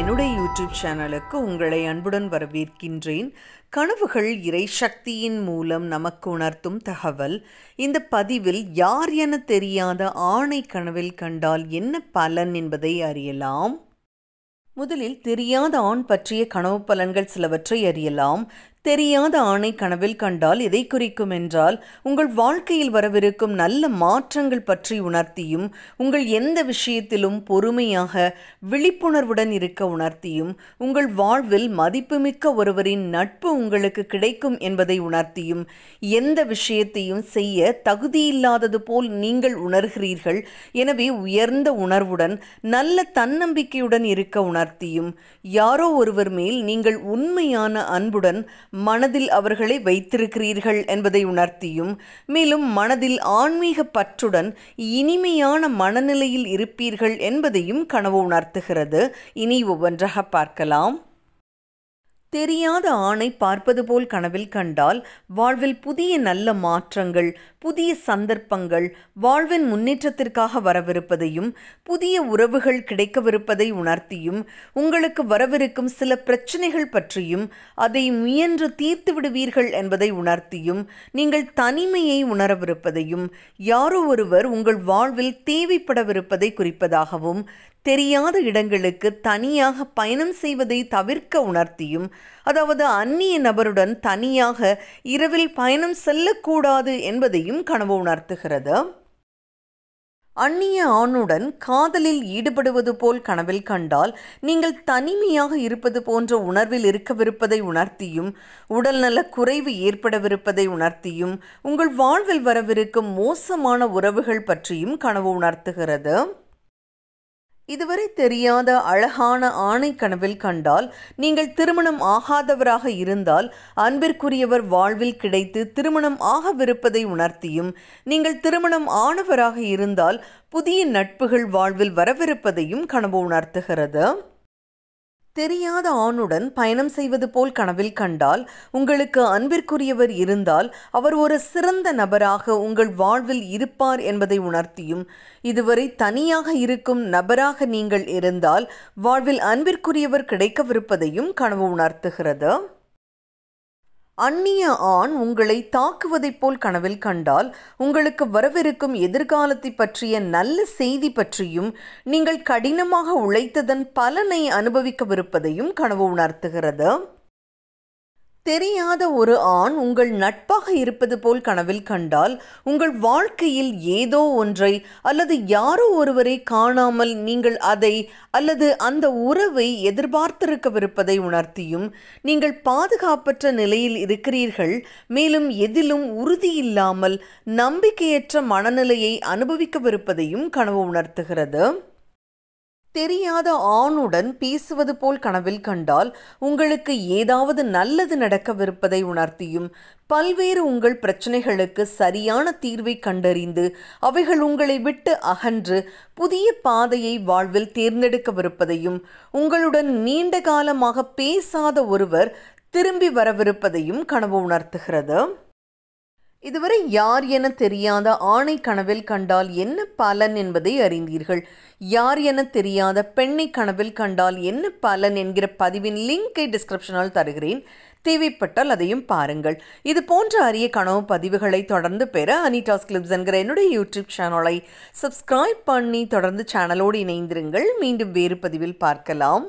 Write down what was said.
என்னுடைய யூடியூப் சேனலுக்கு உங்களை அன்புடன் வரவேற்கின்றேன் கனவுகள் இறை சக்தியின் மூலம் நமக்கு உணர்த்தும் தகவல் இந்த பதிவில் யார் என தெரியாத ஆணை கனவில் கண்டால் என்ன பலன் என்பதை அறியலாம் முதலில் தெரியாத ஆண் பற்றிய கனவு பலன்கள் சிலவற்றை அறியலாம் தெரியாத ஆணை கனவில் கண்டால் எதை குறிக்கும் என்றால் உங்கள் வாழ்க்கையில் வரவிருக்கும் நல்ல மாற்றங்கள் பற்றி உணர்த்தியும் உங்கள் எந்த விஷயத்திலும் பொறுமையாக விழிப்புணர்வுடன் இருக்க உணர்த்தியும் உங்கள் வாழ்வில் மதிப்புமிக்க ஒருவரின் நட்பு உங்களுக்கு கிடைக்கும் என்பதை உணர்த்தியும் எந்த விஷயத்தையும் செய்ய தகுதியில்லாதது போல் நீங்கள் உணர்கிறீர்கள் எனவே உயர்ந்த உணர்வுடன் நல்ல தன்னம்பிக்கையுடன் இருக்க உணர்த்தியும் யாரோ ஒருவர் மேல் நீங்கள் உண்மையான அன்புடன் மனதில் அவர்களை வைத்திருக்கிறீர்கள் என்பதை உணர்த்தியும் மேலும் மனதில் ஆன்மீக பற்றுடன் இனிமையான மனநிலையில் இருப்பீர்கள் என்பதையும் கனவு உணர்த்துகிறது இனி ஒவ்வொன்றாக பார்க்கலாம் தெரியாத ஆணை பார்ப்பது போல் கனவில் கண்டால் வாழ்வில் புதிய நல்ல மாற்றங்கள் புதிய சந்தர்ப்பங்கள் வாழ்வின் முன்னேற்றத்திற்காக வரவிருப்பதையும் புதிய உறவுகள் கிடைக்கவிருப்பதை உணர்த்தியும் உங்களுக்கு வரவிருக்கும் சில பிரச்சனைகள் பற்றியும் அதை முயன்று தீர்த்து விடுவீர்கள் என்பதை உணர்த்தியும் நீங்கள் தனிமையை உணரவிருப்பதையும் யாரோ ஒருவர் உங்கள் வாழ்வில் தேவைப்படவிருப்பதை குறிப்பதாகவும் தெரியாத இடங்களுக்கு தனியாக பயணம் செய்வதை தவிர்க்க உணர்த்தியும் அதாவது அந்நிய நபருடன் தனியாக இரவில் பயணம் செல்லக்கூடாது என்பதையும் கனவு உணர்த்துகிறது அந்நிய ஆணுடன் காதலில் ஈடுபடுவது போல் கனவில் கண்டால் நீங்கள் தனிமையாக இருப்பது போன்ற உணர்வில் இருக்கவிருப்பதை உணர்த்தியும் உடல்நல குறைவு ஏற்படவிருப்பதை உணர்த்தியும் உங்கள் வாழ்வில் வரவிருக்கும் மோசமான உறவுகள் பற்றியும் கனவு உணர்த்துகிறது இதுவரை தெரியாத அழகான ஆணை கனவில் கண்டால் நீங்கள் திருமணம் ஆகாதவராக இருந்தால் அன்பிற்குரியவர் வாழ்வில் கிடைத்து திருமணம் ஆகவிருப்பதை உணர்த்தியும் நீங்கள் திருமணம் ஆனவராக இருந்தால் புதிய நட்புகள் வாழ்வில் வரவிருப்பதையும் கனவு உணர்த்துகிறது தெரியாத ஆணுடன் பயணம் செய்வது போல் கனவில் கண்டால் உங்களுக்கு அன்பிற்குரியவர் இருந்தால் அவர் ஒரு சிறந்த நபராக உங்கள் வாழ்வில் இருப்பார் என்பதை உணர்த்தியும் இதுவரை தனியாக இருக்கும் நபராக நீங்கள் இருந்தால் வாழ்வில் அன்பிற்குரியவர் கிடைக்கவிருப்பதையும் கனவு உணர்த்துகிறது அந்நிய ஆண் உங்களை தாக்குவதைப் போல் கனவில் கண்டால் உங்களுக்கு வரவிருக்கும் எதிர்காலத்தை பற்றிய நல்ல செய்தி பற்றியும் நீங்கள் கடினமாக உழைத்ததன் பலனை அனுபவிக்கவிருப்பதையும் கனவு உணர்த்துகிறது தெரியாத ஒரு ஆண் உங்கள் நட்பாக இருப்பது போல் கனவில் கண்டால் உங்கள் வாழ்க்கையில் ஏதோ ஒன்றை அல்லது யாரோ ஒருவரை காணாமல் நீங்கள் அதை அல்லது அந்த உறவை எதிர்பார்த்திருக்கவிருப்பதை உணர்த்தியும் நீங்கள் பாதுகாப்பற்ற நிலையில் இருக்கிறீர்கள் மேலும் எதிலும் உறுதியில்லாமல் நம்பிக்கையற்ற மனநிலையை அனுபவிக்கவிருப்பதையும் கனவு உணர்த்துகிறது தெரியாத ஆணுடன் பேசுவது போல் கனவில் கண்டால் உங்களுக்கு ஏதாவது நல்லது நடக்கவிருப்பதை உணர்த்தியும் பல்வேறு உங்கள் பிரச்சனைகளுக்கு சரியான தீர்வை கண்டறிந்து அவைகள் உங்களை விட்டு அகன்று புதிய பாதையை வாழ்வில் தேர்ந்தெடுக்கவிருப்பதையும் உங்களுடன் நீண்ட காலமாக பேசாத ஒருவர் திரும்பி வரவிருப்பதையும் கனவு உணர்த்துகிறது இதுவரை யார் என தெரியாத ஆணை கனவில் கண்டால் என்ன பலன் என்பதை அறிந்தீர்கள் யார் என தெரியாத பெண்ணை கனவில் கண்டால் என்ன பலன் என்கிற பதிவின் லிங்கை டிஸ்கிரிப்ஷனால் தருகிறேன் தேவைப்பட்டால் அதையும் பாருங்கள் இது போன்ற அரிய கனவு பதிவுகளை தொடர்ந்து பெற அனிடாஸ் கிளிப்ஸ் என்கிற என்னுடைய யூடியூப் சேனலை சப்ஸ்கிரைப் பண்ணி தொடர்ந்து சேனலோடு இணைந்திருங்கள் மீண்டும் வேறு பதிவில் பார்க்கலாம்